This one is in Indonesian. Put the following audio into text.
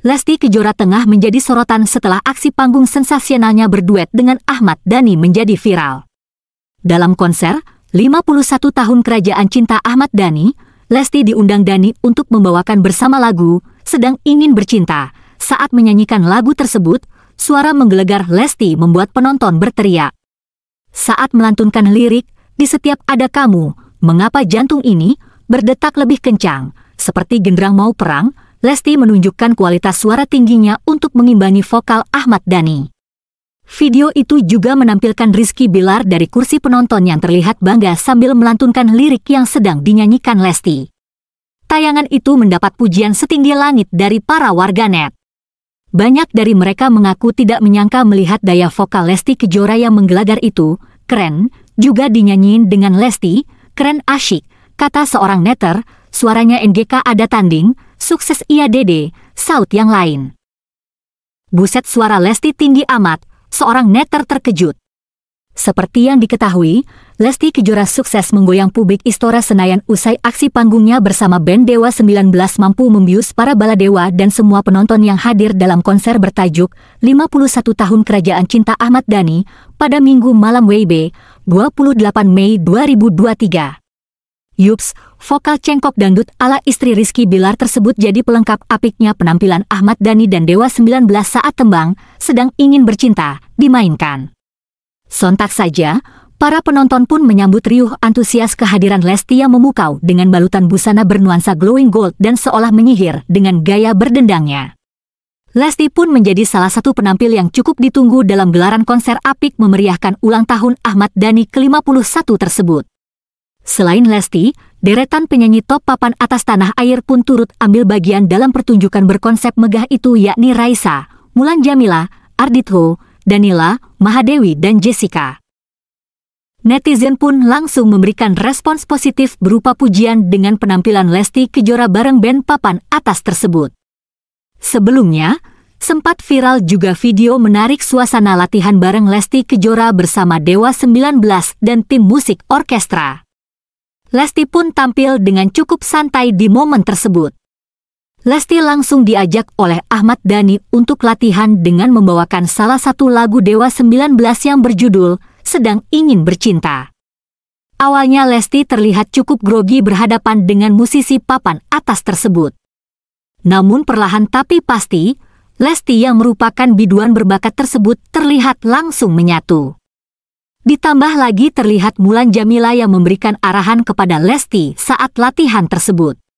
Lesti Kejora Tengah menjadi sorotan setelah aksi panggung sensasionalnya berduet dengan Ahmad Dhani menjadi viral. Dalam konser, 51 tahun kerajaan cinta Ahmad Dhani, Lesti diundang Dhani untuk membawakan bersama lagu Sedang Ingin Bercinta. Saat menyanyikan lagu tersebut, suara menggelegar Lesti membuat penonton berteriak. Saat melantunkan lirik, di setiap ada kamu, mengapa jantung ini berdetak lebih kencang, seperti genderang mau perang, Lesti menunjukkan kualitas suara tingginya untuk mengimbangi vokal Ahmad Dhani. Video itu juga menampilkan Rizky Bilar dari kursi penonton yang terlihat bangga sambil melantunkan lirik yang sedang dinyanyikan Lesti. Tayangan itu mendapat pujian setinggi langit dari para warganet. Banyak dari mereka mengaku tidak menyangka melihat daya vokal Lesti Kejora yang menggelagar itu, keren, juga dinyanyiin dengan Lesti, keren asyik, kata seorang netter, suaranya NGK ada tanding, sukses ia dede, saut yang lain. Buset suara Lesti tinggi amat, seorang netter terkejut. Seperti yang diketahui, Lesti Kejora sukses menggoyang publik Istora Senayan usai aksi panggungnya bersama band Dewa 19 mampu membius para bala dewa dan semua penonton yang hadir dalam konser bertajuk 51 Tahun Kerajaan Cinta Ahmad Dhani pada Minggu malam WIB 28 Mei 2023. Yups, vokal cengkok dangdut ala istri Rizky Bilar tersebut jadi pelengkap apiknya penampilan Ahmad Dhani dan Dewa 19 saat tembang, sedang ingin bercinta, dimainkan. Sontak saja, para penonton pun menyambut riuh antusias kehadiran Lesti yang memukau dengan balutan busana bernuansa glowing gold dan seolah menyihir dengan gaya berdendangnya. Lesti pun menjadi salah satu penampil yang cukup ditunggu dalam gelaran konser apik memeriahkan ulang tahun Ahmad Dhani ke-51 tersebut. Selain Lesti, deretan penyanyi top papan atas tanah air pun turut ambil bagian dalam pertunjukan berkonsep megah itu yakni Raisa, Mulan Jamila, Arditho, Danila, Mahadewi dan Jessica. Netizen pun langsung memberikan respons positif berupa pujian dengan penampilan Lesti Kejora bareng band papan atas tersebut. Sebelumnya, sempat viral juga video menarik suasana latihan bareng Lesti Kejora bersama Dewa 19 dan tim musik orkestra. Lesti pun tampil dengan cukup santai di momen tersebut. Lesti langsung diajak oleh Ahmad Dhani untuk latihan dengan membawakan salah satu lagu Dewa 19 yang berjudul Sedang Ingin Bercinta. Awalnya Lesti terlihat cukup grogi berhadapan dengan musisi papan atas tersebut. Namun perlahan tapi pasti, Lesti yang merupakan biduan berbakat tersebut terlihat langsung menyatu. Ditambah lagi terlihat Mulan Jamila yang memberikan arahan kepada Lesti saat latihan tersebut.